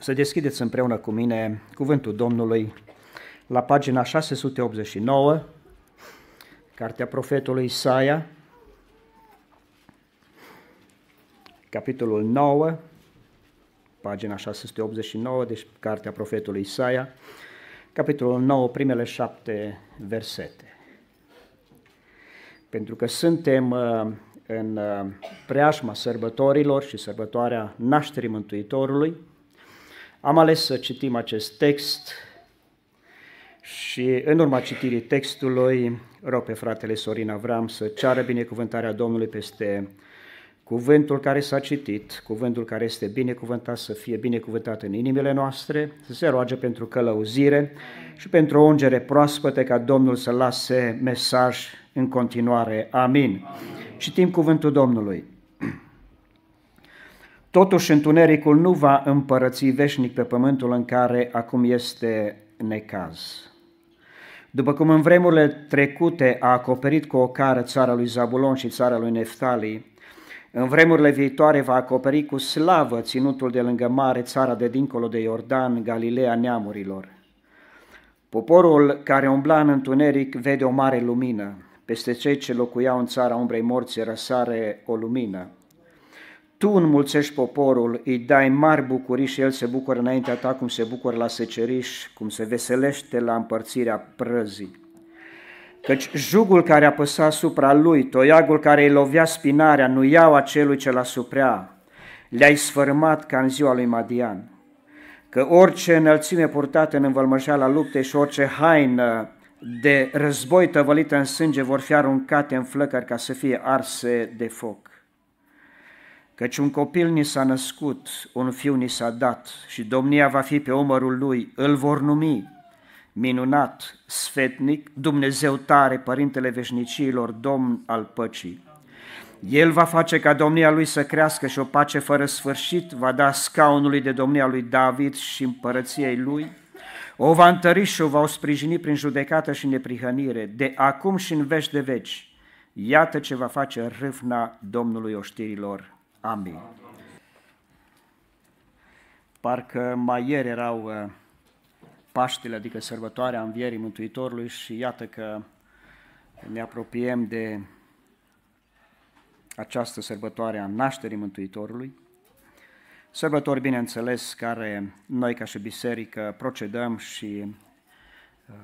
Să deschideți împreună cu mine cuvântul Domnului la pagina 689, cartea profetului Isaia, capitolul 9, pagina 689, deci cartea profetului Isaia, capitolul 9, primele șapte versete. Pentru că suntem uh, în uh, preajma sărbătorilor și sărbătoarea nașterii Mântuitorului, am ales să citim acest text și în urma citirii textului rog pe fratele Sorin Avram să ceară binecuvântarea Domnului peste cuvântul care s-a citit, cuvântul care este binecuvântat să fie binecuvântat în inimile noastre, să se roage pentru călăuzire și pentru o ungere proaspătă ca Domnul să lase mesaj în continuare. Amin. Amin. Citim cuvântul Domnului. Totuși, întunericul nu va împărăți veșnic pe pământul în care acum este necaz. După cum în vremurile trecute a acoperit cu o cară țara lui Zabulon și țara lui Neftali, în vremurile viitoare va acoperi cu slavă ținutul de lângă mare țara de dincolo de Iordan, Galileea neamurilor. Poporul care umbla în întuneric vede o mare lumină, peste cei ce locuiau în țara umbrei morții răsare o lumină tu înmulțești poporul, îi dai mari bucurii și el se bucură înaintea ta cum se bucură la seceriș, cum se veselește la împărțirea prăzii. Căci jugul care apăsa asupra lui, toiagul care îi lovea spinarea, nu iau acelui ce l-a suprea, le-ai sfărmat ca în ziua lui Madian. Că orice înălțime purtată în învălmășeala luptei și orice haină de război tăvălită în sânge vor fi aruncate în flăcări ca să fie arse de foc căci un copil ni s-a născut, un fiu ni s-a dat și domnia va fi pe omărul lui, îl vor numi minunat, sfetnic, Dumnezeu tare, Părintele Veșnicilor, Domn al păcii. El va face ca domnia lui să crească și o pace fără sfârșit va da scaunului de domnia lui David și împărăției lui, o va întări și o va sprijini prin judecată și neprihănire, de acum și în veci de veci. Iată ce va face râvna Domnului oștirilor. Amin. Parcă mai ieri erau uh, Paștele, adică sărbătoarea Învierii Mântuitorului și iată că ne apropiem de această sărbătoare a nașterii Mântuitorului. Sărbători, bineînțeles, care noi ca și biserică procedăm și uh,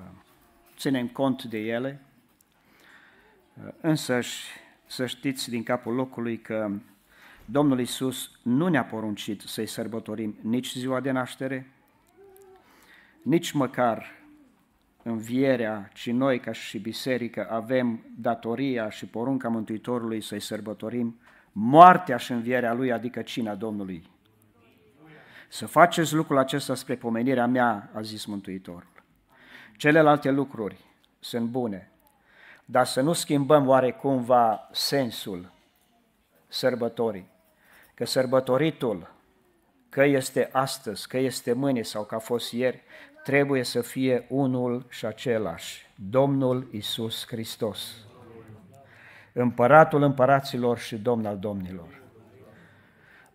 ținem cont de ele, uh, însă să știți din capul locului că Domnul Isus nu ne-a poruncit să-i sărbătorim nici ziua de naștere, nici măcar învierea, ci noi ca și biserică avem datoria și porunca Mântuitorului să-i sărbătorim moartea și învierea Lui, adică cina Domnului. Să faceți lucrul acesta spre pomenirea mea, a zis Mântuitorul. Celelalte lucruri sunt bune, dar să nu schimbăm oarecumva sensul sărbătorii că sărbătoritul, că este astăzi, că este mâine sau că a fost ieri, trebuie să fie unul și același, Domnul Isus Hristos, împăratul împăraților și domn al domnilor.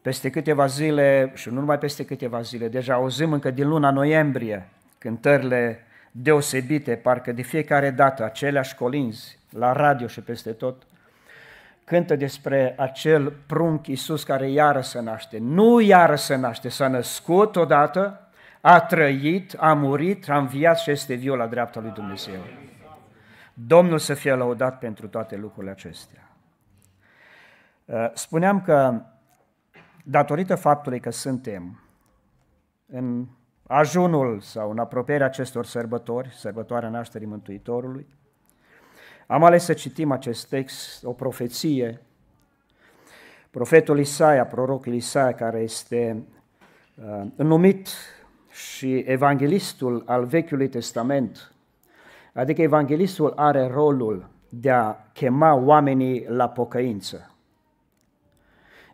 Peste câteva zile, și nu numai peste câteva zile, deja auzim încă din luna noiembrie cântările deosebite, parcă de fiecare dată, aceleași colinzi, la radio și peste tot, cântă despre acel prunc Iisus care iară se naște. Nu iară se naște, s-a născut odată, a trăit, a murit, a înviat și este viu la dreapta lui Dumnezeu. Domnul să fie laudat pentru toate lucrurile acestea. Uh, spuneam că datorită faptului că suntem în ajunul sau în apropierea acestor sărbători, sărbătoarea nașterii Mântuitorului, am ales să citim acest text, o profeție. Profetul Isaia, prorocul Isaia, care este uh, numit și evanghelistul al Vechiului Testament, adică evanghelistul are rolul de a chema oamenii la pocăință.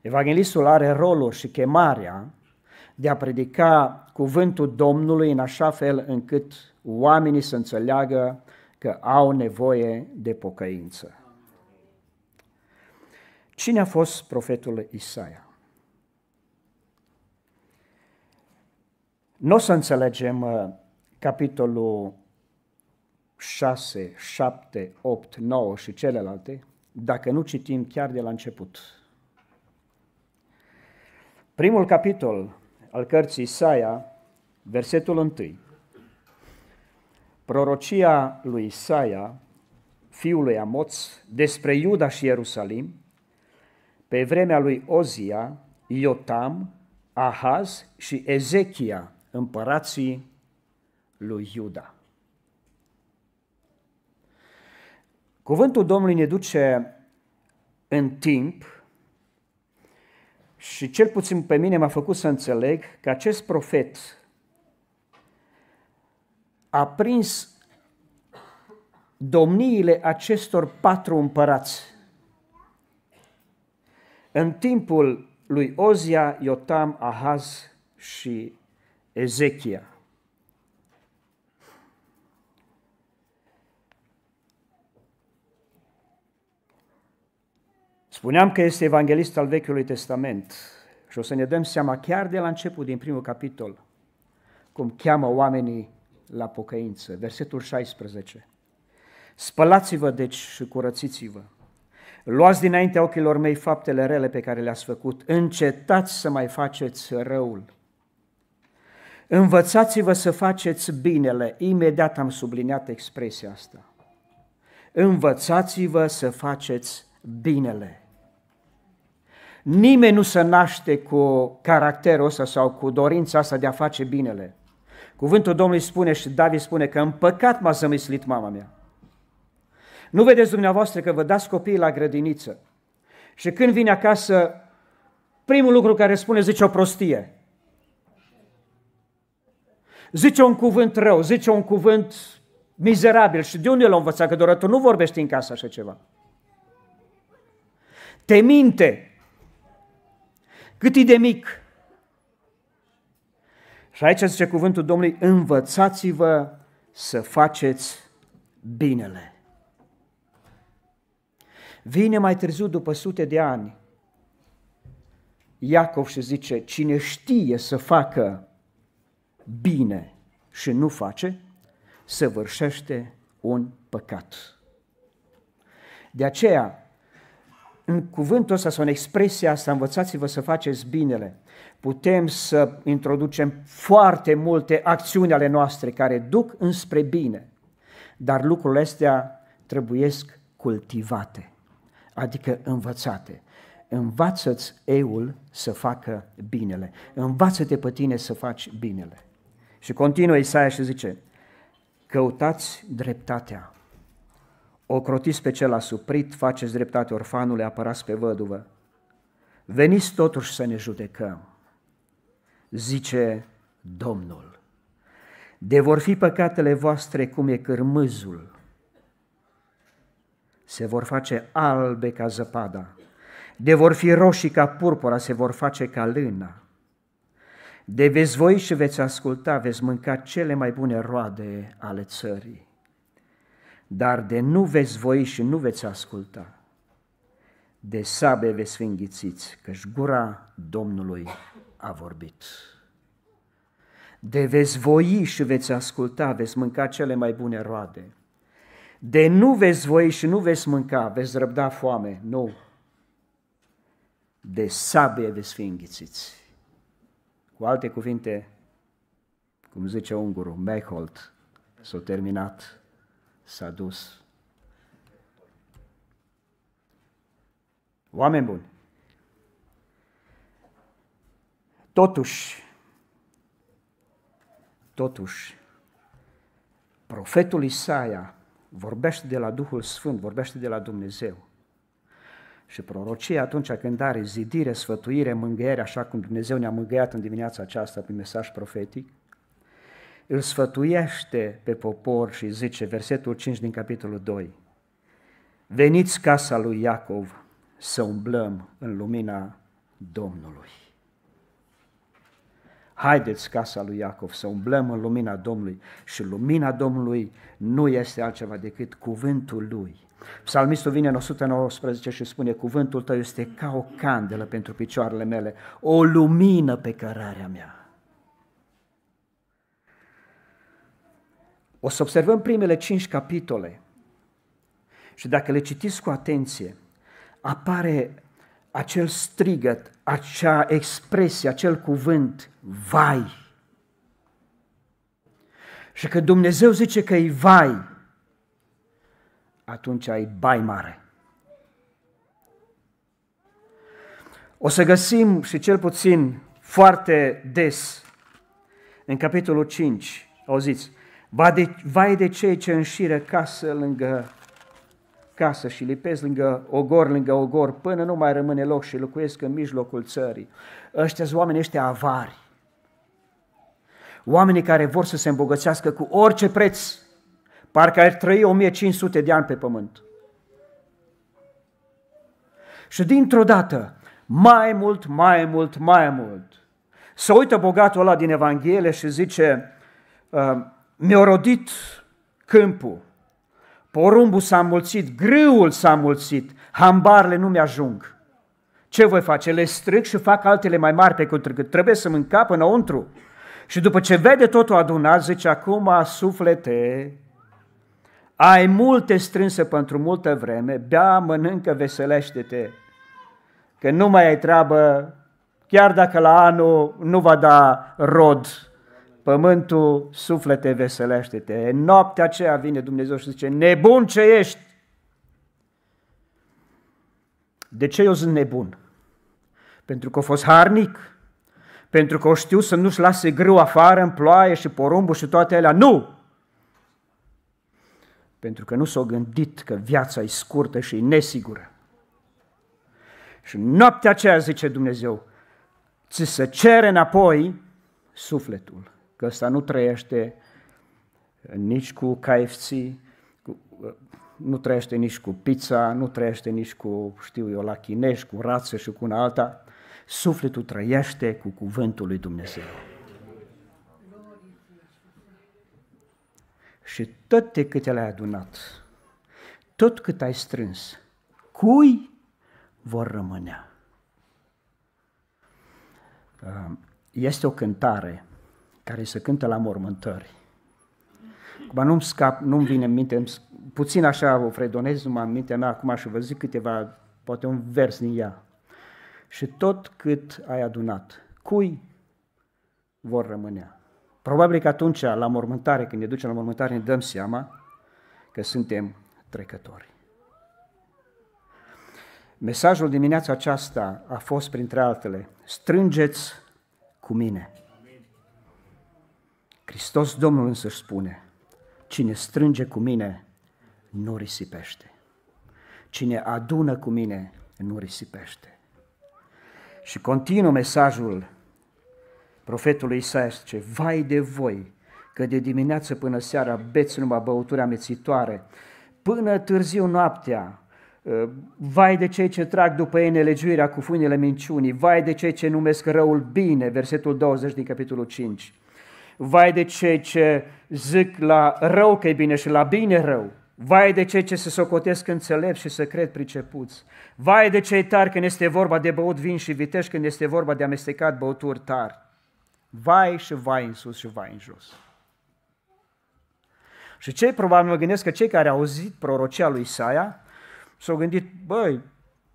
Evanghelistul are rolul și chemarea de a predica cuvântul Domnului în așa fel încât oamenii să înțeleagă că au nevoie de pocăință. Cine a fost profetul Isaia? Nu o să înțelegem uh, capitolul 6, 7, 8, 9 și celelalte, dacă nu citim chiar de la început. Primul capitol al cărții Isaia, versetul 1. Prorocia lui Isaia, fiul lui Amoț, despre Iuda și Ierusalim, pe vremea lui Ozia, Iotam, Ahaz și Ezechia, împărații lui Iuda. Cuvântul Domnului ne duce în timp și cel puțin pe mine m-a făcut să înțeleg că acest profet a prins domniile acestor patru împărați. În timpul lui Ozia, Iotam, Ahaz și Ezechia. Spuneam că este evanghelist al Vechiului Testament și o să ne dăm seama chiar de la început, din primul capitol, cum cheamă oamenii la pocăință. Versetul 16. Spălați-vă deci și curățiți-vă. Luați dinainte ochilor mei faptele rele pe care le-ați făcut. Încetați să mai faceți răul. Învățați-vă să faceți binele. Imediat am subliniat expresia asta. Învățați-vă să faceți binele. Nimeni nu se naște cu caracterul ăsta sau cu dorința asta de a face binele. Cuvântul Domnului spune și David spune că în păcat m-a zămislit mama mea. Nu vedeți dumneavoastră că vă dați copiii la grădiniță și când vine acasă, primul lucru care spune zice o prostie. Zice un cuvânt rău, zice un cuvânt mizerabil și de unde l-a învățat? Că doar tu nu vorbești în casă așa ceva. Te minte. Cât e de mic, și aici zice cuvântul Domnului, învățați-vă să faceți binele. Vine mai târziu, după sute de ani, Iacov și zice, cine știe să facă bine și nu face, săvârșește un păcat. De aceea, în cuvântul ăsta sau în expresia asta, învățați-vă să faceți binele, putem să introducem foarte multe acțiuni ale noastre care duc înspre bine, dar lucrurile astea trebuiesc cultivate, adică învățate. Învață-ți eul să facă binele. Învață-te pe tine să faci binele. Și continuă Isaia și zice, căutați dreptatea, ocrotiți pe cel asuprit, faceți dreptate orfanului, apărați pe văduvă. Veniți totuși să ne judecăm, zice Domnul. De vor fi păcatele voastre cum e cârmâzul, se vor face albe ca zăpada, de vor fi roșii ca purpura, se vor face ca lână. De veți voi și veți asculta, veți mânca cele mai bune roade ale țării dar de nu veți voi și nu veți asculta. De sabe veți fi înghițiți, căci gura Domnului a vorbit. De veți voi și veți asculta, veți mânca cele mai bune roade. De nu veți voi și nu veți mânca, veți răbda foame, nu. De sabe veți fi înghițiți. Cu alte cuvinte, cum zice ungurul, Mecholt, s-a terminat s-a dus. Oameni buni, totuși, totuși, profetul Isaia vorbește de la Duhul Sfânt, vorbește de la Dumnezeu. Și prorocie atunci când are zidire, sfătuire, mângâiere, așa cum Dumnezeu ne-a mângâiat în dimineața aceasta prin mesaj profetic, îl sfătuiește pe popor și zice, versetul 5 din capitolul 2, Veniți casa lui Iacov să umblăm în lumina Domnului. Haideți casa lui Iacov să umblăm în lumina Domnului și lumina Domnului nu este altceva decât cuvântul lui. Psalmistul vine în 119 și spune, cuvântul tău este ca o candelă pentru picioarele mele, o lumină pe cărarea mea. O să observăm primele cinci capitole și dacă le citiți cu atenție, apare acel strigăt, acea expresie, acel cuvânt, vai. Și când Dumnezeu zice că e vai, atunci ai bai mare. O să găsim și cel puțin foarte des în capitolul 5, auziți, Vai de cei ce înșiră casă lângă casă și lipesc lângă ogor, lângă ogor, până nu mai rămâne loc și locuiesc în mijlocul țării. Ăștia oameni ăștia avari. Oamenii care vor să se îmbogățească cu orice preț, parcă ar trăi 1500 de ani pe pământ. Și dintr-o dată, mai mult, mai mult, mai mult, se uită bogatul ăla din Evanghelie și zice, uh, mi-a rodit câmpul, porumbul s-a mulțit, grâul s-a mulțit, hambarele nu mi-ajung. Ce voi face? Le strâng și fac altele mai mari pe că trebuie să mă încap înăuntru. Și după ce vede totul adunat, zice, acum suflete, ai multe strânse pentru multă vreme, bea, mănâncă, veselește-te, că nu mai ai treabă, chiar dacă la anul nu va da rod pământul, suflete, veselește-te. În noaptea aceea vine Dumnezeu și zice, nebun ce ești! De ce eu sunt nebun? Pentru că a fost harnic? Pentru că o știu să nu-și lase grâu afară în ploaie și porumbul și toate alea? Nu! Pentru că nu s-au gândit că viața e scurtă și e nesigură. Și noaptea aceea, zice Dumnezeu, ți se cere înapoi sufletul că ăsta nu trăiește nici cu KFC, nu trăiește nici cu pizza, nu trăiește nici cu, știu eu, la chinești, cu rață și cu una alta. Sufletul trăiește cu cuvântul lui Dumnezeu. Și tot de câte le-ai adunat, tot cât ai strâns, cui vor rămânea? Este o cântare care se cântă la mormântări. Acum nu-mi scap, nu-mi vine în minte, puțin așa o fredonez numai în mintea mea acum și vă zic câteva, poate un vers din ea. Și tot cât ai adunat, cui vor rămânea? Probabil că atunci, la mormântare, când ne ducem la mormântare, ne dăm seama că suntem trecători. Mesajul dimineața aceasta a fost, printre altele, strângeți cu mine. Hristos Domnul însă își spune, cine strânge cu mine, nu risipește. Cine adună cu mine, nu risipește. Și continuă mesajul profetului Isaia ce Vai de voi, că de dimineață până seara beți numai băuturi amețitoare, până târziu noaptea, uh, Vai de cei ce trag după ei nelegiuirea cu fâinile minciunii, vai de cei ce numesc răul bine, versetul 20 din capitolul 5 vai de cei ce zic la rău că e bine și la bine rău, vai de cei ce se socotesc înțelepți și să cred pricepuți, vai de cei tari când este vorba de băut vin și vitești, când este vorba de amestecat băuturi tari, vai și vai în sus și vai în jos. Și cei probabil mă gândesc că cei care au auzit prorocia lui Isaia s-au gândit, băi,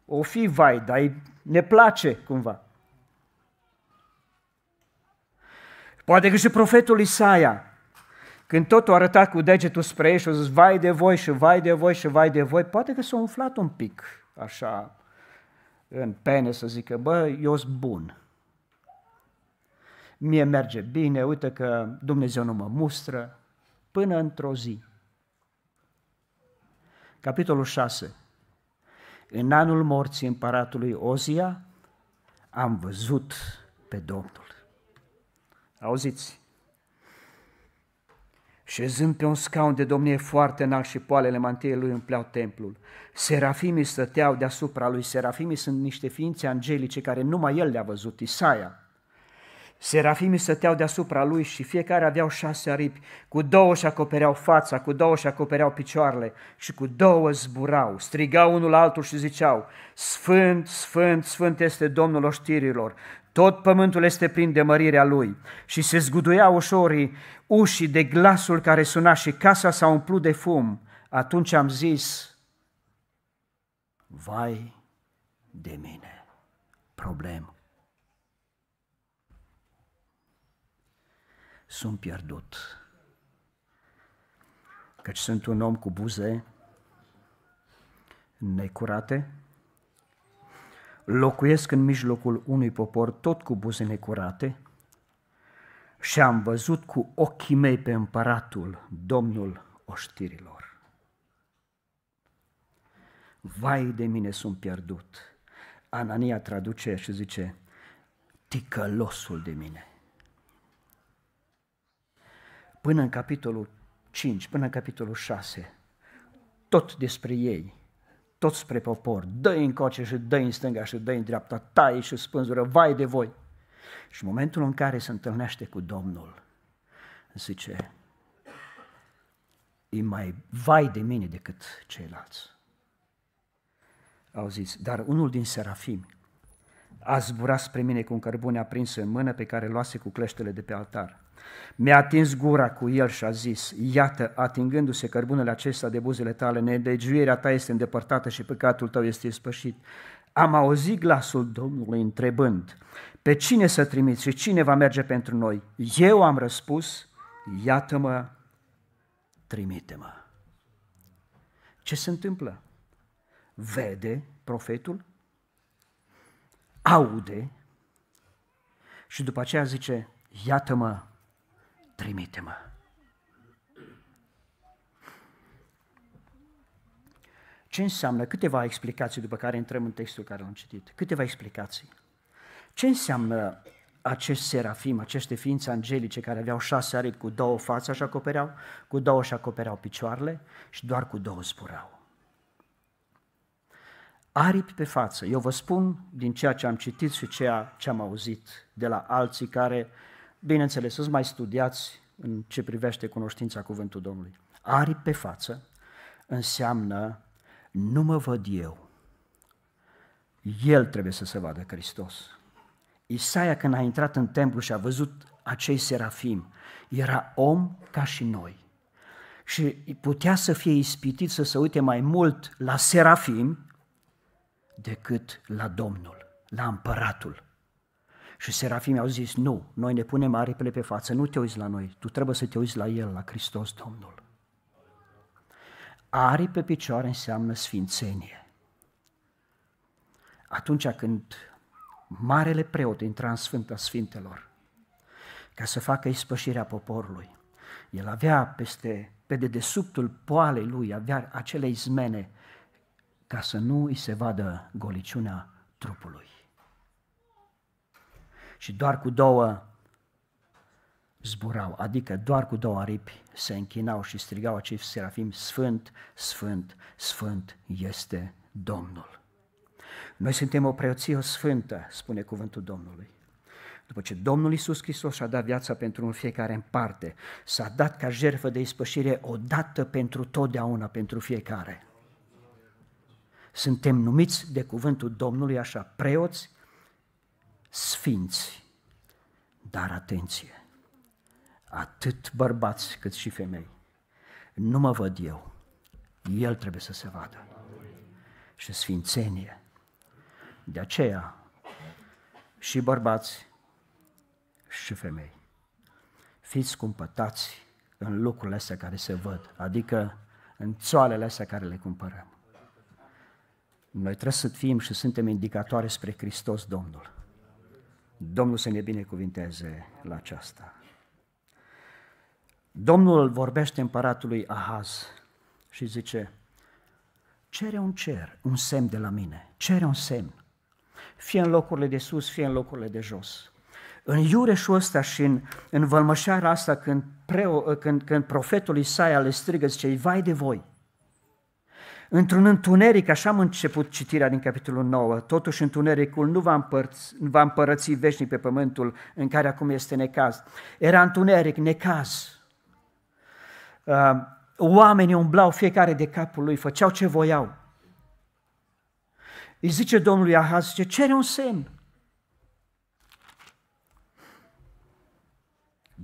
o fi vai, dar ne place cumva. Poate că și profetul Isaia, când tot o arăta cu degetul spre ei și o zis, vai de voi și vai de voi și vai de voi, poate că s-a umflat un pic, așa, în pene să zică, bă, eu sunt bun. Mie merge bine, uite că Dumnezeu nu mă mustră, până într-o zi. Capitolul 6. În anul morții împăratului Ozia am văzut pe Domnul. Auziți? Șezând pe un scaun de domnie foarte înalt și poalele mantiei lui împleau templul. Serafimii stăteau deasupra lui. Serafimii sunt niște ființe angelice care numai el le-a văzut, Isaia. Serafimii stăteau deasupra lui și fiecare aveau șase aripi, cu două și acopereau fața, cu două și acopereau picioarele și cu două zburau, strigau unul la altul și ziceau, Sfânt, Sfânt, Sfânt este Domnul oștirilor, tot pământul este plin de mărirea lui și se zguduia ușorii ușii de glasul care suna și casa s-a umplut de fum. Atunci am zis, vai de mine, problemă. sunt pierdut. Căci sunt un om cu buze necurate, locuiesc în mijlocul unui popor tot cu buze necurate și am văzut cu ochii mei pe împăratul, domnul oștirilor. Vai de mine sunt pierdut. Anania traduce și zice, ticălosul de mine. Până în capitolul 5, până în capitolul 6, tot despre ei tot spre popor, dă încoace și dă în stânga și dă în dreapta, taie și spânzură, vai de voi. Și în momentul în care se întâlnește cu Domnul, zice, e mai vai de mine decât ceilalți. Au zis, dar unul din serafimi a zburat spre mine cu un cărbune aprins în mână pe care luase cu cleștele de pe altar. Mi-a atins gura cu el și a zis, iată, atingându-se cărbunele acesta de buzele tale, nedegiuirea ta este îndepărtată și păcatul tău este ispășit. Am auzit glasul Domnului întrebând, pe cine să trimiți și cine va merge pentru noi? Eu am răspuns, iată-mă, trimite-mă. Ce se întâmplă? Vede profetul, aude și după aceea zice, iată-mă, trimite-mă. Ce înseamnă? Câteva explicații după care intrăm în textul care l-am citit. Câteva explicații. Ce înseamnă acest serafim, aceste ființe angelice care aveau șase aripi cu două fațe și acopereau, cu două și acopereau picioarele și doar cu două zburau. Aripi pe față. Eu vă spun din ceea ce am citit și ceea ce am auzit de la alții care Bineînțeles, să mai studiați în ce privește cunoștința cuvântul Domnului. Ari pe față înseamnă nu mă văd eu. El trebuie să se vadă Hristos. Isaia când a intrat în templu și a văzut acei serafim, era om ca și noi. Și putea să fie ispitit să se uite mai mult la serafim decât la Domnul, la împăratul. Și serafimii au zis, nu, noi ne punem aripile pe față, nu te uiți la noi, tu trebuie să te uiți la El, la Hristos Domnul. Ari pe picioare înseamnă sfințenie. Atunci când marele preot intra în Sfânta Sfintelor, ca să facă ispășirea poporului, el avea peste, pe dedesubtul poalei lui, avea acele izmene ca să nu îi se vadă goliciunea trupului și doar cu două zburau, adică doar cu două aripi se închinau și strigau acei serafim, Sfânt, Sfânt, Sfânt este Domnul. Noi suntem o preoție o sfântă, spune cuvântul Domnului. După ce Domnul Iisus Hristos și-a dat viața pentru un fiecare în parte, s-a dat ca jertfă de ispășire o dată pentru totdeauna, pentru fiecare. Suntem numiți de cuvântul Domnului așa, preoți sfinți. Dar atenție, atât bărbați cât și femei. Nu mă văd eu, el trebuie să se vadă. Și sfințenie. De aceea, și bărbați și femei, fiți cumpătați în lucrurile astea care se văd, adică în țoalele astea care le cumpărăm. Noi trebuie să fim și suntem indicatoare spre Hristos Domnul. Domnul să ne binecuvinteze la aceasta. Domnul vorbește împăratului Ahaz și zice, cere un cer, un semn de la mine, cere un semn, fie în locurile de sus, fie în locurile de jos. În iureșul ăsta și în, în vălmășarea asta, când, preo, când, când profetul Isaia le strigă, zice, vai de voi, Într-un întuneric, așa am început citirea din capitolul 9, totuși întunericul nu va, împărți, nu va împărăți veșnic pe pământul în care acum este necaz. Era întuneric, necaz. Uh, oamenii umblau fiecare de capul lui, făceau ce voiau. Îi zice Domnului Ahaz, zice, cere un semn.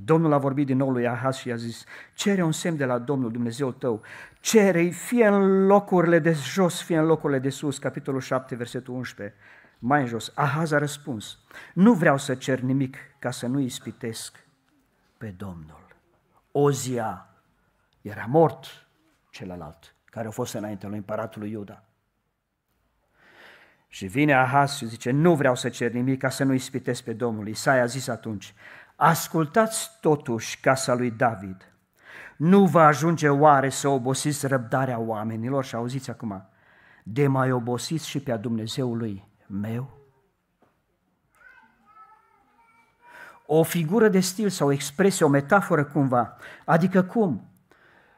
Domnul a vorbit din nou lui Ahaz și i-a zis, cere un semn de la Domnul Dumnezeu tău, cere fie în locurile de jos, fie în locurile de sus, capitolul 7, versetul 11, mai în jos. Ahaz a răspuns, nu vreau să cer nimic ca să nu ispitesc pe Domnul. Ozia era mort celălalt, care a fost înainte lui împăratul lui Iuda. Și vine Ahaz și zice, nu vreau să cer nimic ca să nu ispitesc pe Domnul. Isaia a zis atunci, Ascultați totuși casa lui David. Nu va ajunge oare să obosiți răbdarea oamenilor? Și auziți acum, de mai obosiți și pe-a Dumnezeului meu? O figură de stil sau o expresie, o metaforă cumva. Adică cum?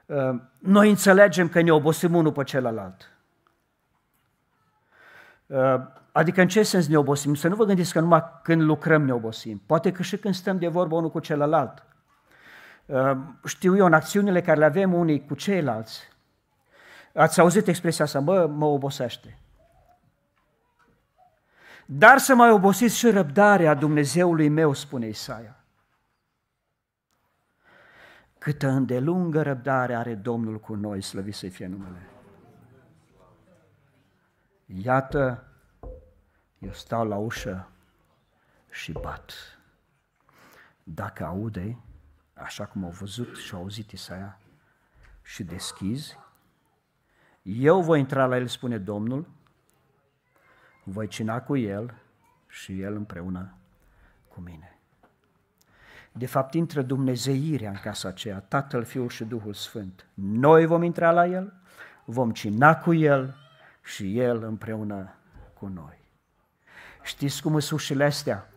Uh, noi înțelegem că ne obosim unul pe celălalt. Uh, Adică în ce sens ne obosim? Să nu vă gândiți că numai când lucrăm ne obosim. Poate că și când stăm de vorbă unul cu celălalt. Ehm, știu eu, în acțiunile care le avem unii cu ceilalți, ați auzit expresia asta, mă, mă obosește. Dar să mai obosiți și răbdarea Dumnezeului meu, spune Isaia. Câtă îndelungă răbdare are Domnul cu noi, slăvit să fie numele. Iată eu stau la ușă și bat. Dacă aude, așa cum au văzut și au auzit Isaia, și deschizi, eu voi intra la el, spune Domnul, voi cina cu el și el împreună cu mine. De fapt, intră dumnezeirea în casa aceea, Tatăl, Fiul și Duhul Sfânt. Noi vom intra la el, vom cina cu el și el împreună cu noi. Știți cum sunt ușile astea?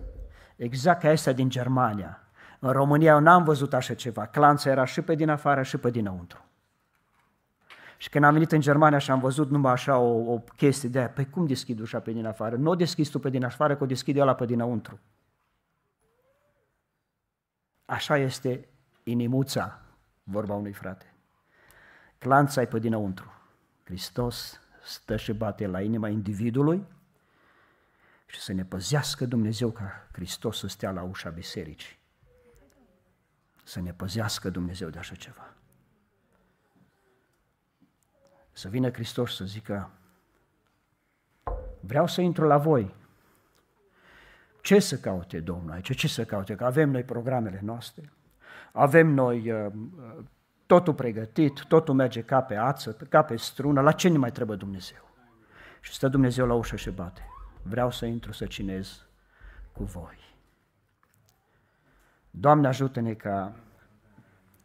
Exact ca astea din Germania. În România eu n-am văzut așa ceva. Clanța era și pe din afară și pe dinăuntru. Și când am venit în Germania și am văzut numai așa o, o chestie de aia, pe păi cum deschid ușa pe din afară? Nu o deschizi tu pe din afară, că o eu la pe dinăuntru. Așa este inimuța, vorba unui frate. Clanța e pe dinăuntru. Hristos stă și bate la inima individului și să ne păzească Dumnezeu ca Hristos să stea la ușa bisericii. Să ne păzească Dumnezeu de așa ceva. Să vină Hristos să zică, vreau să intru la voi. Ce să caute Domnul aici? Ce să caute? Că avem noi programele noastre, avem noi uh, uh, totul pregătit, totul merge ca pe ață, ca pe strună, la ce ne mai trebuie Dumnezeu? Și stă Dumnezeu la ușă și bate vreau să intru să cinez cu voi. Doamne ajută-ne ca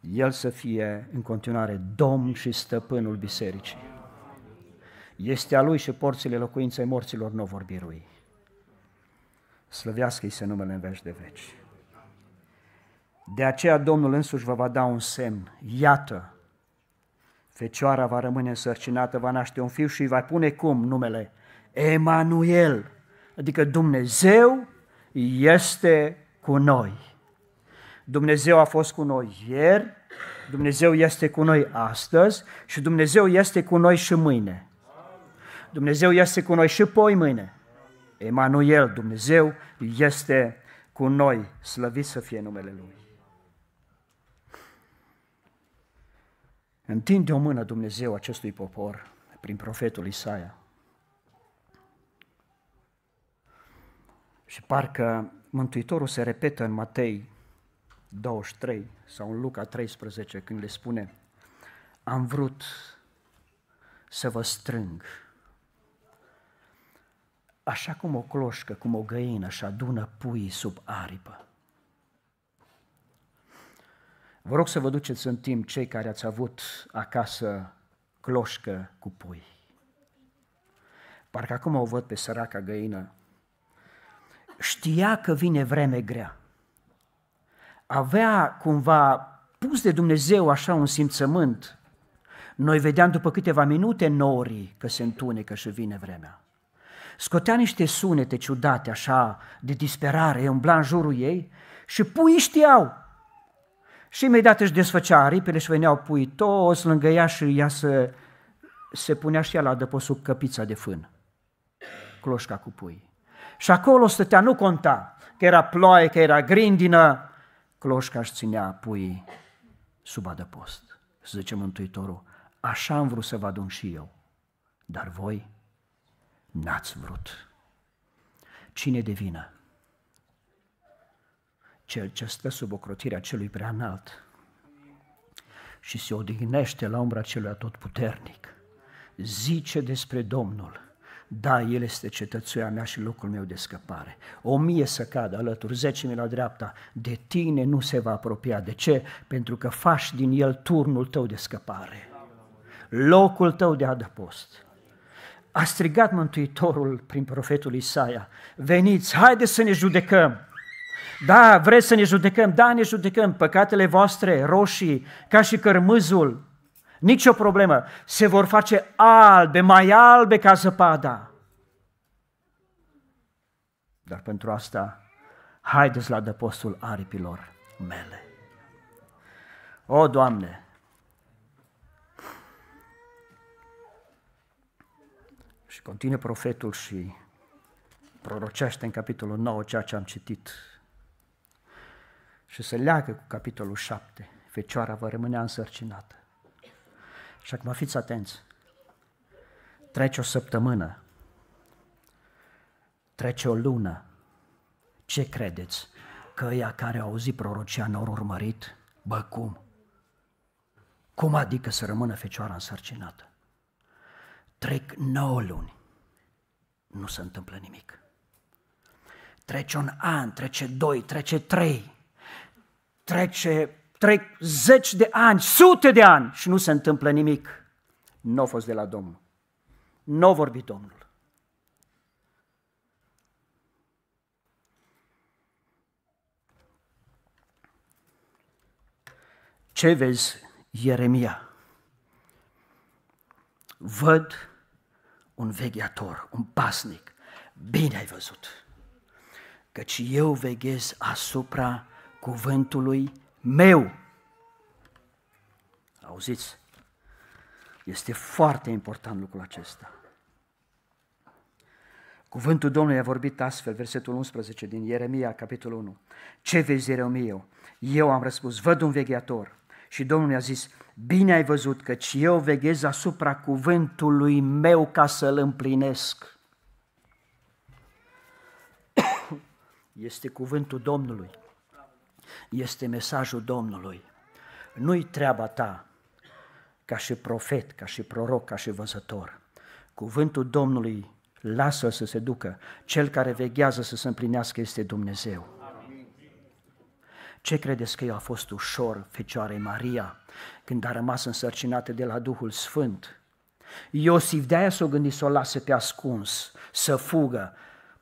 El să fie în continuare Domn și Stăpânul Bisericii. Este a Lui și porțile locuinței morților nu vor birui. Slăvească-i se numele în veci de veci. De aceea Domnul însuși vă va da un semn. Iată, fecioara va rămâne însărcinată, va naște un fiu și îi va pune cum numele Emanuel, adică Dumnezeu este cu noi. Dumnezeu a fost cu noi ieri, Dumnezeu este cu noi astăzi și Dumnezeu este cu noi și mâine. Dumnezeu este cu noi și poi mâine. Emanuel, Dumnezeu este cu noi, slăvit să fie numele Lui. Întinde o mână Dumnezeu acestui popor prin profetul Isaia Și parcă Mântuitorul se repetă în Matei 23 sau în Luca 13 când le spune Am vrut să vă strâng. Așa cum o cloșcă, cum o găină și adună puii sub aripă. Vă rog să vă duceți în timp cei care ați avut acasă cloșcă cu pui. Parcă acum o văd pe săraca găină știa că vine vreme grea. Avea cumva pus de Dumnezeu așa un simțământ. Noi vedeam după câteva minute norii că se întunecă și vine vremea. Scotea niște sunete ciudate așa de disperare, umbla în jurul ei și pui știau. Și imediat își desfăcea aripele și veneau pui toți lângă ea și ea se, se punea și ea la adăpost sub căpița de fân, cloșca cu pui. Și acolo stătea, nu conta că era ploaie, că era grindină, cloșca își ținea puii sub adăpost. Să zice Mântuitorul, așa am vrut să vă adun și eu, dar voi n-ați vrut. Cine devină? Cel ce stă sub ocrotirea celui prea înalt și se odihnește la umbra celui atotputernic. Zice despre Domnul, da, El este cetățuia mea și locul meu de scăpare. O mie să cadă alături, zece mii la dreapta, de tine nu se va apropia. De ce? Pentru că faci din El turnul tău de scăpare, locul tău de adăpost. A strigat Mântuitorul prin profetul Isaia, veniți, haideți să ne judecăm! Da, vreți să ne judecăm, da, ne judecăm, păcatele voastre roșii, ca și cărmâzul, Nicio problemă. Se vor face albe, mai albe ca zăpada. Dar pentru asta, haideți la depostul aripilor mele. O, Doamne, Și continuă profetul și prorocește în capitolul 9 ceea ce am citit. Și se leagă cu capitolul 7. Fecioara va rămâne însărcinată. Și acum fiți atenți. Trece o săptămână. Trece o lună. Ce credeți? Că ea care au auzit prorocia n-au urmărit? Bă, cum? Cum adică să rămână fecioara însărcinată? Trec nouă luni. Nu se întâmplă nimic. Trece un an, trece doi, trece trei, trece trec zeci de ani, sute de ani și nu se întâmplă nimic. Nu a fost de la Domnul. Nu a vorbit Domnul. Ce vezi, Ieremia? Văd un vegheator, un pasnic. Bine ai văzut! Căci eu veghez asupra cuvântului meu. Auziți? Este foarte important lucrul acesta. Cuvântul Domnului a vorbit astfel, versetul 11 din Ieremia, capitolul 1. Ce vezi, Ieremia? Eu am răspuns, văd un vegheator. Și Domnul mi a zis, bine ai văzut, căci eu veghez asupra cuvântului meu ca să-l împlinesc. Este cuvântul Domnului este mesajul Domnului. Nu-i treaba ta ca și profet, ca și proroc, ca și văzător. Cuvântul Domnului lasă să se ducă. Cel care veghează să se împlinească este Dumnezeu. Ce credeți că i-a fost ușor Fecioarei Maria când a rămas însărcinată de la Duhul Sfânt? Iosif de-aia s-o gândit să o lase pe ascuns, să fugă,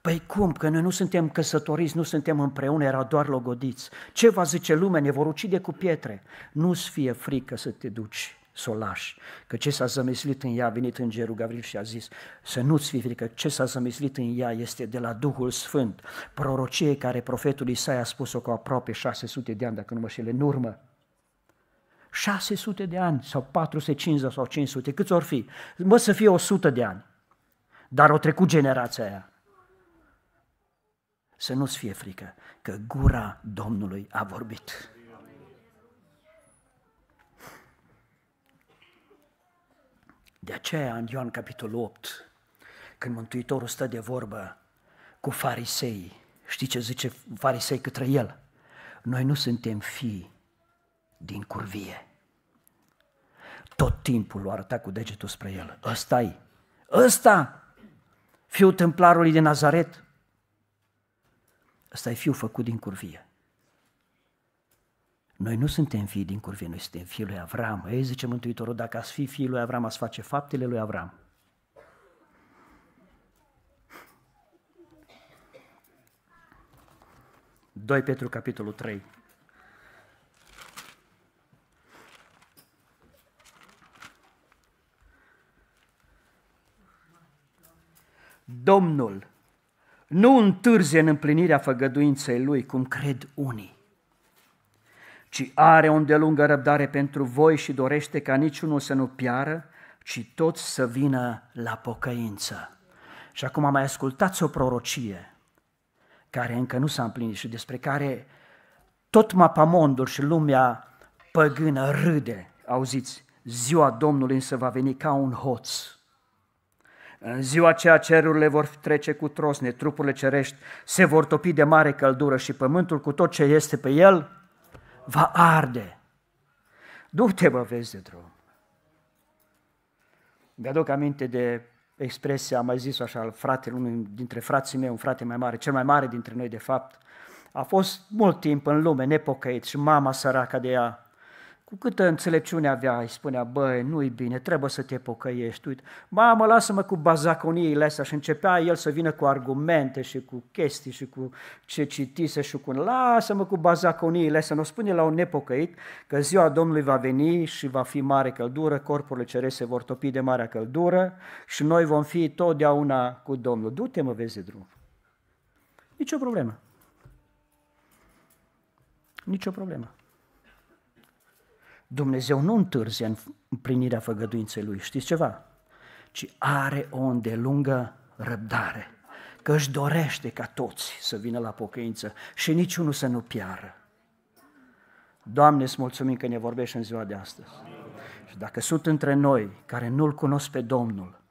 Păi cum, că noi nu suntem căsătoriți, nu suntem împreună, era doar logodiți. Ce va zice lumea, ne vor ucide cu pietre. Nu-ți fie frică să te duci, să o lași. Că ce s-a zămislit în ea, a venit îngerul Gavril și a zis, să nu-ți fie frică, ce s-a zămislit în ea este de la Duhul Sfânt. Prorocie care profetul Isaia a spus-o cu aproape 600 de ani, dacă nu mă șele, în urmă. 600 de ani sau 450 sau 500, câți or fi? Mă să fie 100 de ani. Dar o trecut generația aia. Să nu-ți fie frică că gura Domnului a vorbit. De aceea, în Ioan capitolul 8, când Mântuitorul stă de vorbă cu farisei, știi ce zice farisei către el? Noi nu suntem fii din curvie. Tot timpul o arăta cu degetul spre el. ăsta e, ăsta, fiul templarului de Nazaret, Ăsta e fiul făcut din curvie. Noi nu suntem fii din curvie, noi suntem fiul lui Avram. Ei, zice Mântuitorul, dacă ați fi fiul lui Avram, ați face faptele lui Avram. Doi Petru, capitolul 3. Domnul nu întârzie în împlinirea făgăduinței lui, cum cred unii, ci are o îndelungă răbdare pentru voi și dorește ca niciunul să nu piară, ci toți să vină la pocăință. Și acum mai ascultați o prorocie care încă nu s-a împlinit și despre care tot mapamondul și lumea păgână râde. Auziți, ziua Domnului însă va veni ca un hoț în ziua aceea cerurile vor trece cu trosne, trupurile cerești se vor topi de mare căldură și pământul cu tot ce este pe el va arde. Du-te, vă vezi de drum. Mi-aduc aminte de expresia, am mai zis așa, al fratele, unul dintre frații mei, un frate mai mare, cel mai mare dintre noi, de fapt, a fost mult timp în lume, nepocăit și mama săraca de ea cu câtă înțelepciune avea, îi spunea, băi, nu-i bine, trebuie să te pocăiești, uite, mamă, lasă-mă cu bazaconiile astea și începea el să vină cu argumente și cu chestii și cu ce citise și cu, lasă-mă cu bazaconiile astea, nu spune la un nepocăit că ziua Domnului va veni și va fi mare căldură, corpurile cerese vor topi de marea căldură și noi vom fi totdeauna cu Domnul. Du-te, mă, vezi de drum. Nici o problemă. Nici o problemă. Dumnezeu nu întârzie în împlinirea făgăduinței Lui, știți ceva? Ci are o îndelungă răbdare, că își dorește ca toți să vină la pocăință și niciunul să nu piară. Doamne, îți mulțumim că ne vorbești în ziua de astăzi. Amin. Și dacă sunt între noi care nu-L cunosc pe Domnul,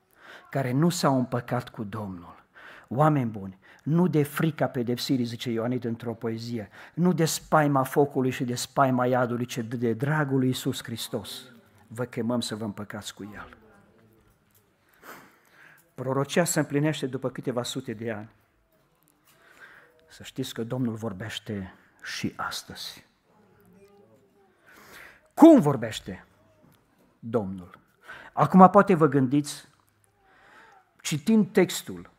care nu s-au împăcat cu Domnul, oameni buni, nu de frica pedepsirii, zice Ioanid într-o poezie, nu de spaima focului și de spaima iadului, ci de dragul lui Iisus Hristos. Vă chemăm să vă împăcați cu El. Prorocia se împlinește după câteva sute de ani. Să știți că Domnul vorbește și astăzi. Cum vorbește Domnul? Acum poate vă gândiți, citind textul,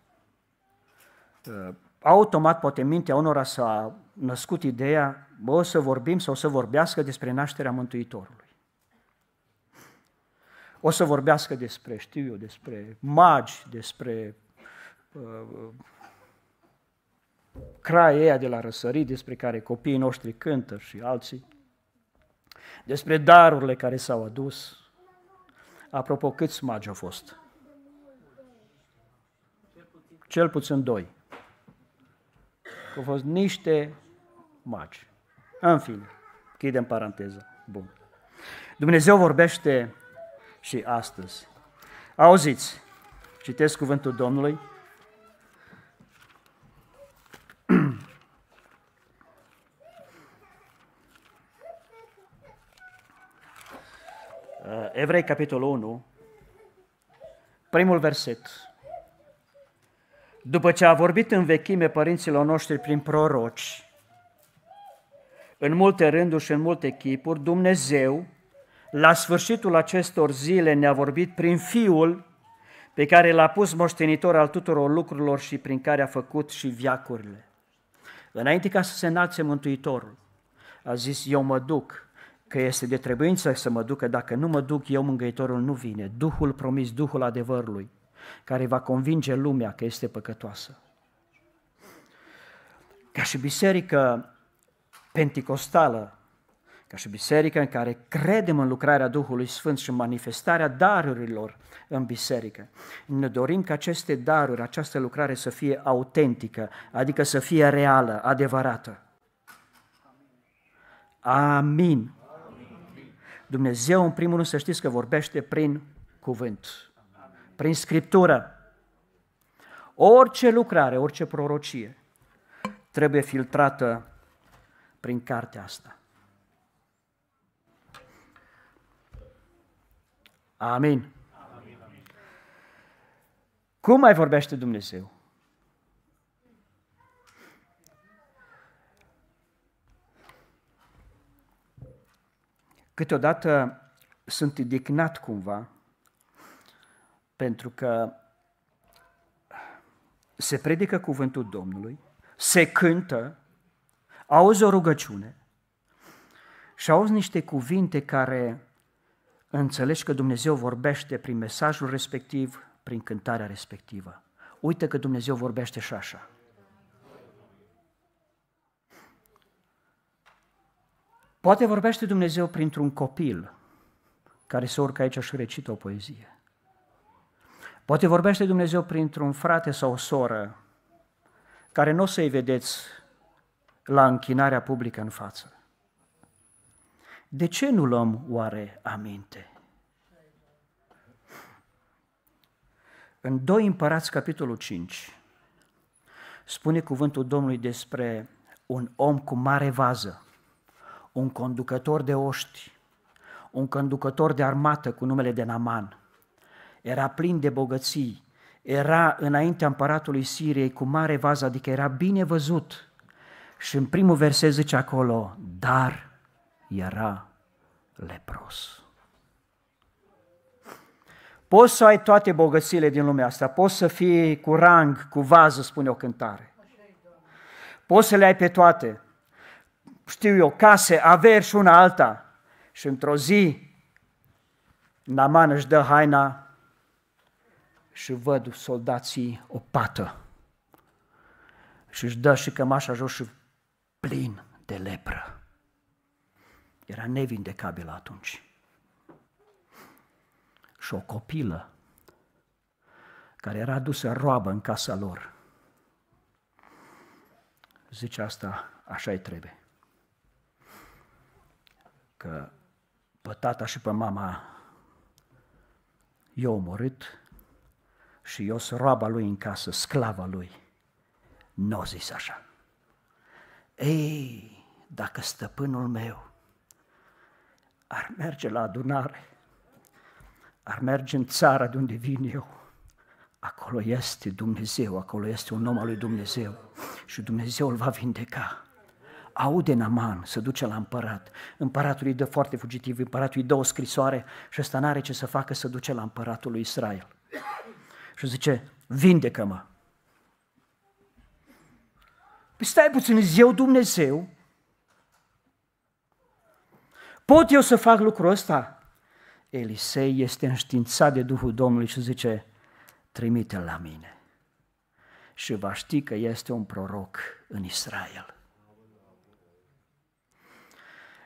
Uh, automat poate mintea unora s-a născut ideea, bă, o să vorbim sau o să vorbească despre nașterea Mântuitorului. O să vorbească despre, știu eu, despre magi, despre uh, de la răsărit, despre care copiii noștri cântă și alții, despre darurile care s-au adus. Apropo, câți magi au fost? Cel puțin doi. Au fost niște maci. În fine, chidem paranteză. Bun. Dumnezeu vorbește și astăzi. Auziți, citesc cuvântul Domnului. Eh, Evrei, capitolul 1, primul verset după ce a vorbit în vechime părinților noștri prin proroci, în multe rânduri și în multe chipuri, Dumnezeu, la sfârșitul acestor zile, ne-a vorbit prin Fiul pe care l-a pus moștenitor al tuturor lucrurilor și prin care a făcut și viacurile. Înainte ca să se înalțe Mântuitorul, a zis, eu mă duc, că este de trebuință să mă ducă, dacă nu mă duc, eu Mângăitorul nu vine. Duhul promis, Duhul adevărului, care va convinge lumea că este păcătoasă. Ca și biserică penticostală, ca și biserică în care credem în lucrarea Duhului Sfânt și în manifestarea darurilor în biserică. Ne dorim ca aceste daruri, această lucrare să fie autentică, adică să fie reală, adevărată. Amin. Amin. Dumnezeu, în primul rând, să știți că vorbește prin cuvânt prin Scriptură. Orice lucrare, orice prorocie trebuie filtrată prin cartea asta. Amin. Amin. Cum mai vorbește Dumnezeu? Câteodată sunt indignat cumva pentru că se predică cuvântul Domnului, se cântă, auzi o rugăciune și auzi niște cuvinte care înțelegi că Dumnezeu vorbește prin mesajul respectiv, prin cântarea respectivă. Uite că Dumnezeu vorbește și așa. Poate vorbește Dumnezeu printr-un copil care se urcă aici și recită o poezie. Poate vorbește Dumnezeu printr-un frate sau o soră care nu o să-i vedeți la închinarea publică în față. De ce nu luăm oare aminte? În 2 Împărați, capitolul 5, spune cuvântul Domnului despre un om cu mare vază, un conducător de oști, un conducător de armată cu numele de Naman – era plin de bogății, era înaintea împăratului Siriei cu mare vază, adică era bine văzut. Și în primul verset zice acolo, dar era lepros. Poți să ai toate bogățiile din lumea asta, poți să fii cu rang, cu vază, spune o cântare. Poți să le ai pe toate. Știu eu, case, averi și una alta. Și într-o zi, Naman își dă haina și văd soldații o pată și își dă și cămașa jos și plin de lepră. Era nevindecabil atunci. Și o copilă care era dusă roabă în casa lor. Zice asta, așa e trebuie. Că pe tata și pe mama i-a omorât, și eu sunt roaba lui în casă, sclava lui. Nu n-o zis așa. Ei, dacă stăpânul meu ar merge la adunare, ar merge în țara de unde vin eu, acolo este Dumnezeu, acolo este un om al lui Dumnezeu și Dumnezeu îl va vindeca aude Naman, se duce la împărat. Împăratul îi dă foarte fugitiv, împăratul îi dă o scrisoare și ăsta n-are ce să facă, să duce la împăratul lui Israel și zice, vindecă-mă. Păi stai puțin, eu Dumnezeu, pot eu să fac lucrul ăsta? Elisei este înștiințat de Duhul Domnului și zice, trimite-l la mine. Și va ști că este un proroc în Israel.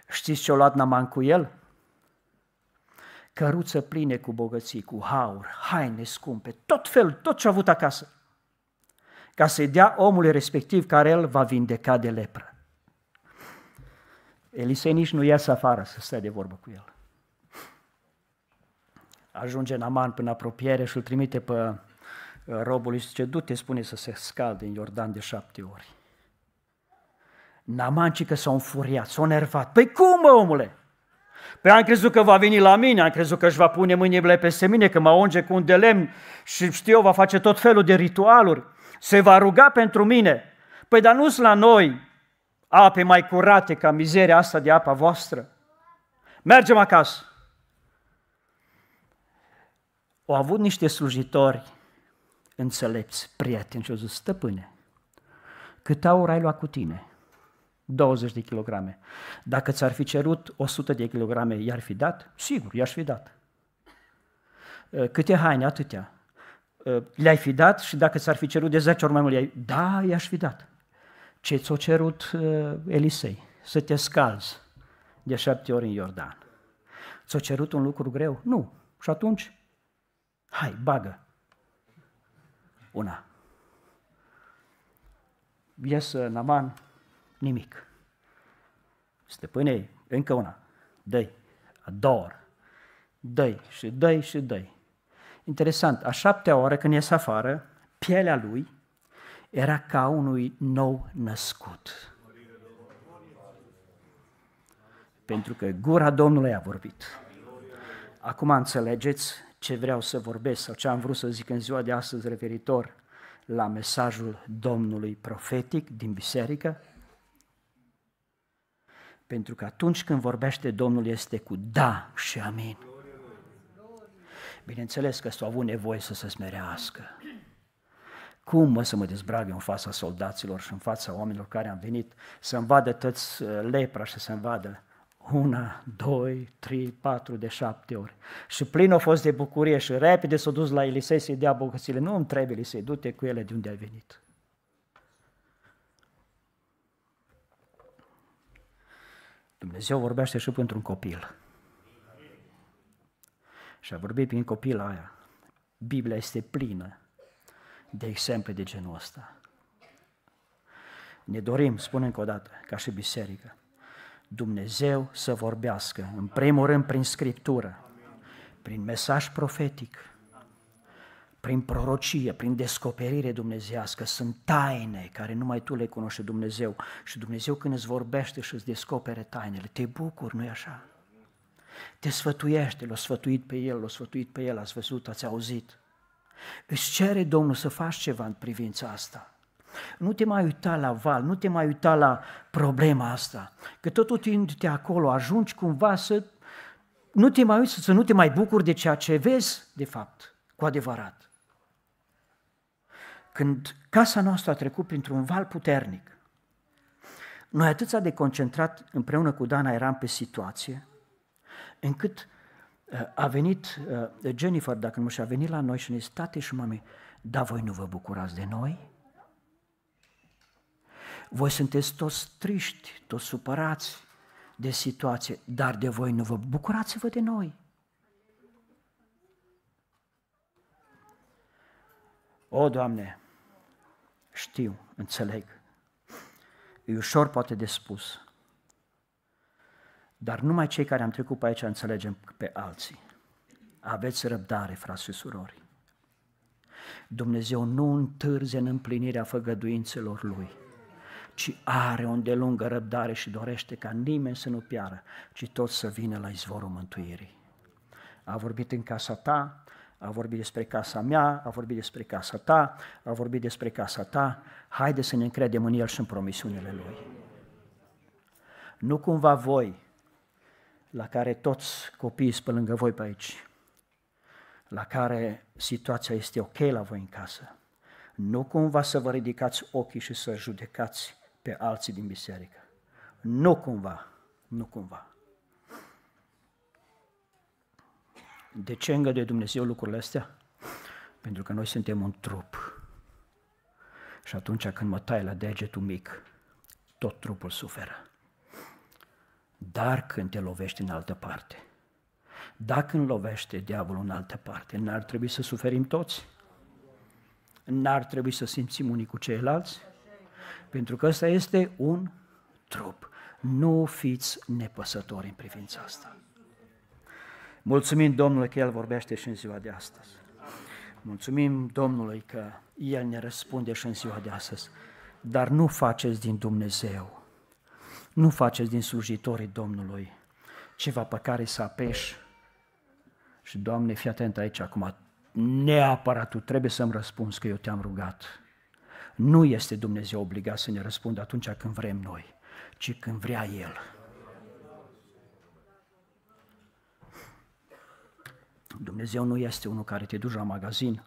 Știți ce a luat Naman cu el? căruță pline cu bogății, cu haur, haine scumpe, tot felul, tot ce a avut acasă, ca să-i dea omului respectiv care el va vindeca de lepră. Elisei nici nu iasă afară să stea de vorbă cu el. Ajunge în Aman până apropiere și îl trimite pe uh, robul și zice, du-te, spune să se scalde în Iordan de șapte ori. Naman că s-a înfuriat, s-a nervat. Păi cum, mă, omule? Păi am crezut că va veni la mine, am crezut că își va pune mâinile peste mine, că mă unge cu un de lemn și știu eu, va face tot felul de ritualuri. Se va ruga pentru mine. Păi dar nu la noi ape mai curate ca mizeria asta de apa voastră. Mergem acasă. Au avut niște slujitori înțelepți, prieteni și au zis, stăpâne, cât aur ai luat cu tine? 20 de kilograme. Dacă ți-ar fi cerut 100 de kilograme, i-ar fi dat? Sigur, i-aș fi dat. Uh, câte haine, atâtea. Uh, le-ai fi dat și dacă ți-ar fi cerut de 10 ori mai mult, i-ai... da, i-aș fi dat. Ce ți-a cerut uh, Elisei? Să te scalzi de șapte ori în Iordan. Ți-a cerut un lucru greu? Nu. Și atunci, hai, bagă. Una. Iesă Naman nimic. Stăpâne, încă una, dă ador, dă și dă și dă Interesant, a șaptea oră când ies afară, pielea lui era ca unui nou născut. Pentru că gura Domnului a vorbit. Acum înțelegeți ce vreau să vorbesc sau ce am vrut să zic în ziua de astăzi referitor la mesajul Domnului profetic din biserică? Pentru că atunci când vorbește Domnul este cu da și amin. Bineînțeles că s-au avut nevoie să se smerească. Cum mă să mă dezbrag în fața soldaților și în fața oamenilor care am venit să-mi vadă toți uh, lepra și să-mi vadă una, doi, trei, patru, de șapte ori. Și plin a fost de bucurie și repede s-a dus la Elisei să-i dea bogățile. Nu îmi trebuie, Elisei, du-te cu ele de unde ai venit. Dumnezeu vorbește și pentru un copil. Și a vorbit prin copil aia. Biblia este plină de exemple de genul ăsta. Ne dorim, spunem încă o dată, ca și biserică, Dumnezeu să vorbească, în primul rând prin Scriptură, prin mesaj profetic, prin prorocie, prin descoperire dumnezească, sunt taine care numai tu le cunoști Dumnezeu. Și Dumnezeu când îți vorbește și îți descopere tainele, te bucuri, nu-i așa? Te sfătuiește, l-a sfătuit pe el, l-a sfătuit pe el, ați văzut, ați auzit. Îți cere Domnul să faci ceva în privința asta. Nu te mai uita la val, nu te mai uita la problema asta, că tot uitându-te acolo ajungi cumva să nu te mai uiți, să nu te mai bucuri de ceea ce vezi, de fapt, cu adevărat. Când casa noastră a trecut printr-un val puternic, noi atâția de concentrat împreună cu Dana eram pe situație, încât uh, a venit uh, Jennifer, dacă nu și-a venit la noi și ne state și mami, da, voi nu vă bucurați de noi? Voi sunteți toți triști, toți supărați de situație, dar de voi nu vă bucurați-vă de noi. O, Doamne, știu, înțeleg. E ușor poate de spus. Dar numai cei care am trecut pe aici înțelegem pe alții. Aveți răbdare, frați și surori. Dumnezeu nu întârze în împlinirea făgăduințelor Lui, ci are o îndelungă răbdare și dorește ca nimeni să nu piară, ci tot să vină la izvorul mântuirii. A vorbit în casa ta, a vorbit despre casa mea, a vorbit despre casa ta, a vorbit despre casa ta, haide să ne încredem în El și în promisiunile Lui. Nu cumva voi, la care toți copiii sunt pe lângă voi pe aici, la care situația este ok la voi în casă, nu cumva să vă ridicați ochii și să judecați pe alții din biserică. Nu cumva, nu cumva. De ce îngăduie Dumnezeu lucrurile astea? Pentru că noi suntem un trup. Și atunci când mă tai la degetul mic, tot trupul suferă. Dar când te lovești în altă parte, dacă îl lovește diavolul în altă parte, n-ar trebui să suferim toți? N-ar trebui să simțim unii cu ceilalți? Pentru că ăsta este un trup. Nu fiți nepăsători în privința asta. Mulțumim Domnului că El vorbește și în ziua de astăzi. Mulțumim Domnului că El ne răspunde și în ziua de astăzi. Dar nu faceți din Dumnezeu, nu faceți din slujitorii Domnului ceva pe care să apeși. Și Doamne, fii atent aici acum, neapărat tu trebuie să-mi răspunzi că eu te-am rugat. Nu este Dumnezeu obligat să ne răspundă atunci când vrem noi, ci când vrea El. Dumnezeu nu este unul care te duci la magazin,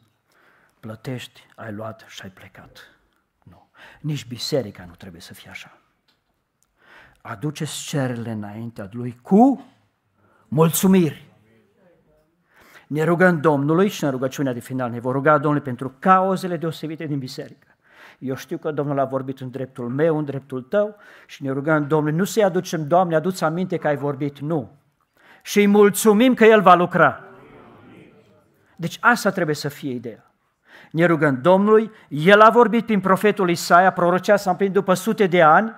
plătești, ai luat și ai plecat. Nu. Nici biserica nu trebuie să fie așa. Aduceți cererile înaintea lui cu mulțumiri. Ne rugăm Domnului și în rugăciunea de final ne vor ruga Domnului pentru cauzele deosebite din biserică. Eu știu că Domnul a vorbit în dreptul meu, în dreptul tău și ne rugăm Domnului, nu să-i aducem, Doamne, aduți aminte că ai vorbit, nu. Și îi mulțumim că El va lucra. Deci asta trebuie să fie ideea. Ne rugăm Domnului, El a vorbit prin profetul Isaia, prorocea s-a împlinit după sute de ani,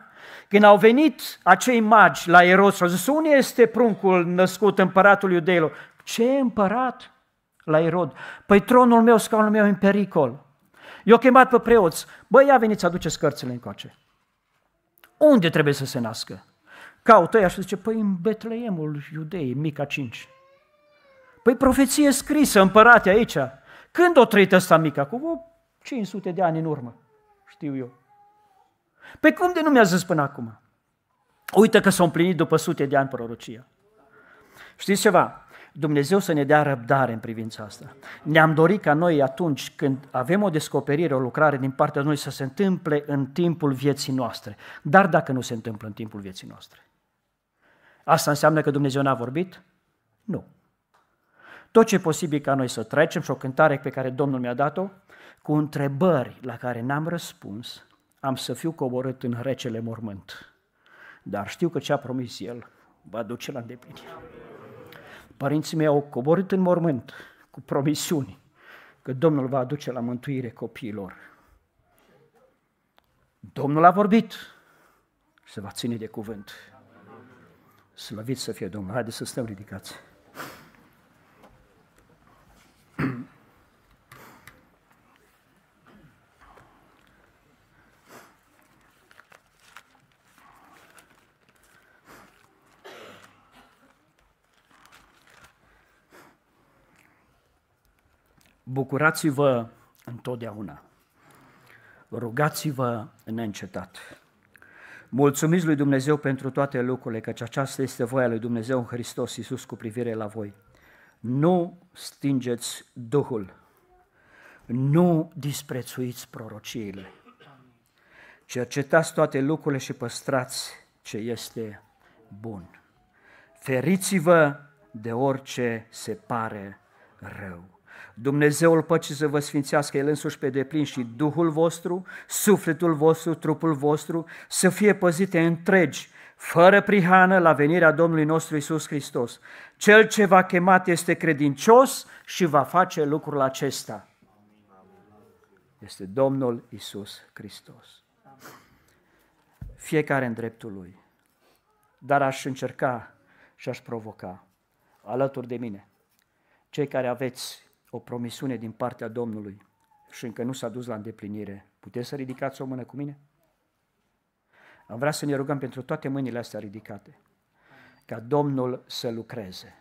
când au venit acei magi la Erod și au zis, unde este pruncul născut împăratul iudeilor? Ce împărat? La Erod. Păi tronul meu, scaunul meu în pericol. Eu chemat pe preoți, băi, ia veniți, aduceți cărțile încoace. Unde trebuie să se nască? Caută ea și zice, păi în Betleemul iudei, mica 5. Păi profeție scrisă, împărate aici. Când o trăit ăsta mică? Acum 500 de ani în urmă, știu eu. Pe păi, cum de nu mi-a zis până acum? Uite că s-a împlinit după sute de ani prorocia. Știți ceva? Dumnezeu să ne dea răbdare în privința asta. Ne-am dorit ca noi atunci când avem o descoperire, o lucrare din partea noi să se întâmple în timpul vieții noastre. Dar dacă nu se întâmplă în timpul vieții noastre, asta înseamnă că Dumnezeu n-a vorbit? Nu tot ce e posibil ca noi să trecem și o cântare pe care Domnul mi-a dat-o, cu întrebări la care n-am răspuns, am să fiu coborât în recele mormânt. Dar știu că ce a promis El va duce la îndeplinire. Părinții mei au coborât în mormânt cu promisiuni că Domnul va aduce la mântuire copiilor. Domnul a vorbit, se va ține de cuvânt. Slăvit să fie Domnul. Haideți să stăm ridicați. Bucurați-vă întotdeauna. Rugați-vă neîncetat. Mulțumiți lui Dumnezeu pentru toate lucrurile, căci aceasta este voia lui Dumnezeu în Hristos Iisus cu privire la voi. Nu stingeți Duhul. Nu disprețuiți prorociile. Cercetați toate lucrurile și păstrați ce este bun. Feriți-vă de orice se pare rău. Dumnezeul păcii să vă sfințească El însuși pe deplin și Duhul vostru, sufletul vostru, trupul vostru să fie păzite întregi, fără prihană la venirea Domnului nostru Isus Hristos. Cel ce va chemat este credincios și va face lucrul acesta. Este Domnul Isus Hristos. Fiecare în dreptul lui. Dar aș încerca și aș provoca alături de mine cei care aveți o promisiune din partea Domnului și încă nu s-a dus la îndeplinire, puteți să ridicați o mână cu mine? Am vrea să ne rugăm pentru toate mâinile astea ridicate, ca Domnul să lucreze.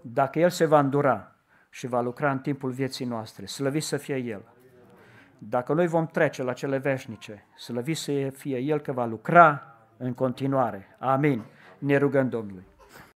Dacă El se va îndura și va lucra în timpul vieții noastre, slăvit să fie El. Dacă noi vom trece la cele veșnice, slăvit să fie El că va lucra în continuare. Amin. Ne rugăm Domnului.